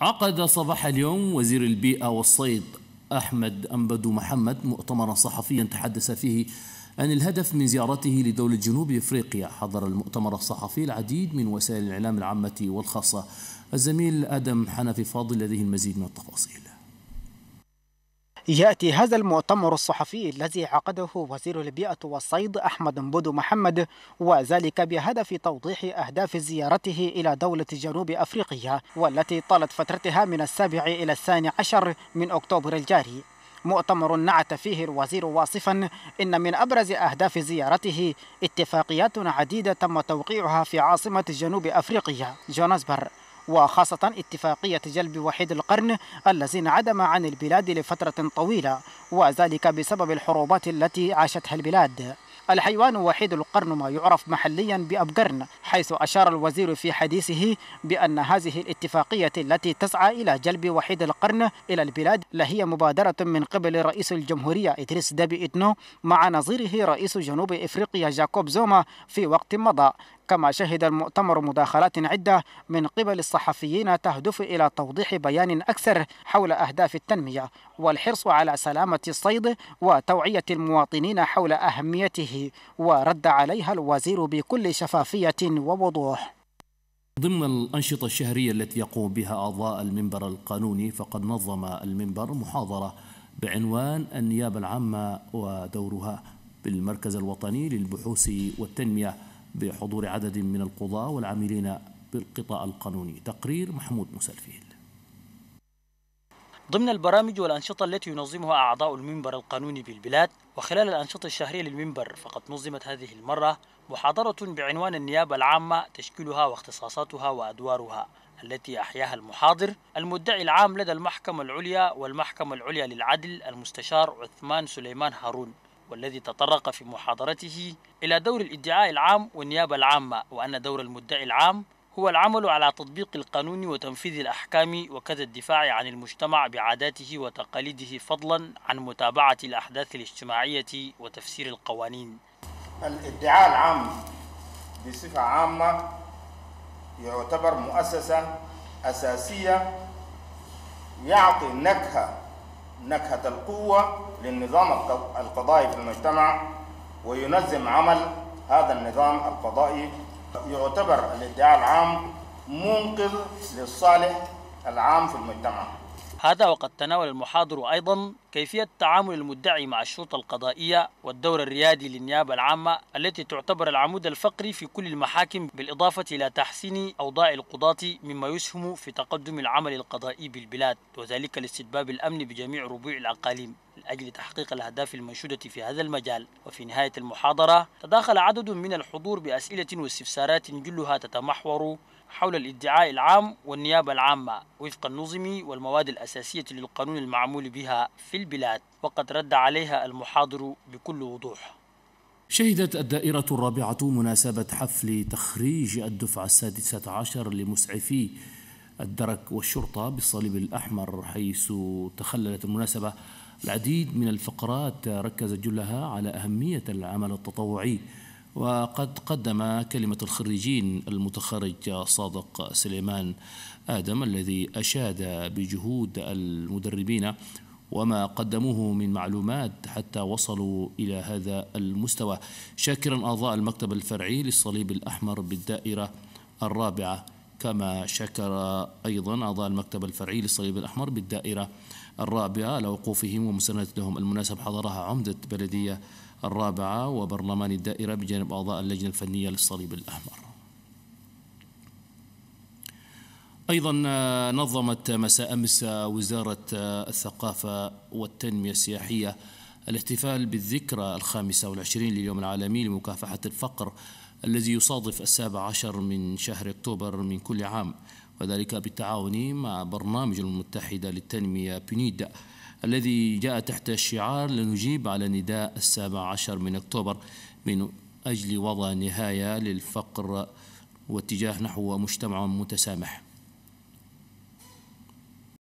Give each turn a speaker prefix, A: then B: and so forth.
A: عقد صباح اليوم وزير البيئة والصيد أحمد أنبدو محمد مؤتمرا صحفيا تحدث فيه عن الهدف من زيارته لدولة جنوب إفريقيا حضر المؤتمر الصحفي العديد من وسائل الإعلام العامة والخاصة الزميل آدم حنفي فاضل لديه المزيد من التفاصيل
B: يأتي هذا المؤتمر الصحفي الذي عقده وزير البيئة والصيد أحمد بودو محمد وذلك بهدف توضيح أهداف زيارته إلى دولة جنوب أفريقيا والتي طالت فترتها من السابع إلى الثاني عشر من أكتوبر الجاري مؤتمر نعت فيه الوزير واصفا إن من أبرز أهداف زيارته اتفاقيات عديدة تم توقيعها في عاصمة جنوب أفريقيا جوهانسبرغ وخاصة اتفاقية جلب وحيد القرن الذين عدم عن البلاد لفترة طويلة وذلك بسبب الحروبات التي عاشتها البلاد الحيوان وحيد القرن ما يعرف محليا بأبقرن حيث أشار الوزير في حديثه بأن هذه الاتفاقية التي تسعى إلى جلب وحيد القرن إلى البلاد لهي مبادرة من قبل رئيس الجمهورية إدريس دابي إتنو مع نظيره رئيس جنوب إفريقيا جاكوب زوما في وقت مضى كما شهد المؤتمر مداخلات عدة من قبل الصحفيين تهدف إلى توضيح بيان أكثر حول أهداف التنمية والحرص على سلامة الصيد وتوعية المواطنين حول أهميته عليه ورد عليها الوزير بكل شفافية ووضوح
A: ضمن الأنشطة الشهرية التي يقوم بها أعضاء المنبر القانوني فقد نظم المنبر محاضرة بعنوان النيابة العامة ودورها بالمركز الوطني للبحوث والتنمية بحضور عدد من القضاة والعاملين بالقطاع القانوني تقرير محمود مسلفيل
C: ضمن البرامج والأنشطة التي ينظمها أعضاء المنبر القانوني بالبلاد وخلال الأنشطة الشهرية للمنبر فقد نظمت هذه المرة محاضرة بعنوان النيابة العامة تشكيلها واختصاصاتها وأدوارها التي أحياها المحاضر المدعي العام لدى المحكمة العليا والمحكمة العليا للعدل المستشار عثمان سليمان هارون والذي تطرق في محاضرته إلى دور الادعاء العام والنيابة العامة وأن دور المدعي العام هو العمل على تطبيق القانون وتنفيذ الأحكام وكذا الدفاع عن المجتمع بعاداته وتقاليده فضلا عن متابعة الأحداث الاجتماعية وتفسير القوانين
B: الادعاء العام بصفة عامة يعتبر مؤسسة أساسية يعطي نكهة نكهة القوة للنظام القضائي في المجتمع وينظم عمل هذا النظام القضائي يعتبر الادعاء العام منقذ للصالح العام في المجتمع
C: هذا وقد تناول المحاضر أيضا كيفية تعامل المدعي مع الشرطة القضائية والدور الريادي للنيابة العامة التي تعتبر العمود الفقري في كل المحاكم بالإضافة إلى تحسين أوضاع القضاة مما يسهم في تقدم العمل القضائي بالبلاد وذلك لاستتباب الأمن بجميع ربوع الأقاليم لأجل تحقيق الأهداف المنشودة في هذا المجال وفي نهاية المحاضرة تداخل عدد من الحضور بأسئلة واستفسارات جلها تتمحور حول الادعاء العام والنيابة العامة وفق النظم والمواد الأساسية للقانون المعمول بها في البلاد وقد رد عليها المحاضر بكل وضوح
A: شهدت الدائرة الرابعة مناسبة حفل تخريج الدفعة السادسة عشر لمسعفي الدرك والشرطة بالصليب الأحمر حيث تخللت المناسبة العديد من الفقرات ركزت جلها على أهمية العمل التطوعي وقد قدم كلمة الخريجين المتخرج صادق سليمان آدم الذي أشاد بجهود المدربين وما قدموه من معلومات حتى وصلوا إلى هذا المستوى شاكرا أعضاء المكتب الفرعي للصليب الأحمر بالدائرة الرابعة كما شكر أيضا أعضاء المكتب الفرعي للصليب الأحمر بالدائرة الرابعة لوقوفهم وقوفهم لهم المناسب حضرها عمدة بلدية الرابعة وبرلمان الدائرة بجانب أعضاء اللجنة الفنية للصليب الأحمر أيضا آه، نظمت مساء أمس آه، وزارة آه، الثقافة والتنمية السياحية الاحتفال بالذكرى الخامسة والعشرين لليوم العالمي لمكافحة الفقر الذي يصادف السابع عشر من شهر أكتوبر من كل عام وذلك بالتعاون مع برنامج المتحدة للتنمية بنيدا الذي جاء تحت الشعار لنجيب على نداء السابع عشر من أكتوبر من أجل وضع نهاية للفقر واتجاه نحو مجتمع متسامح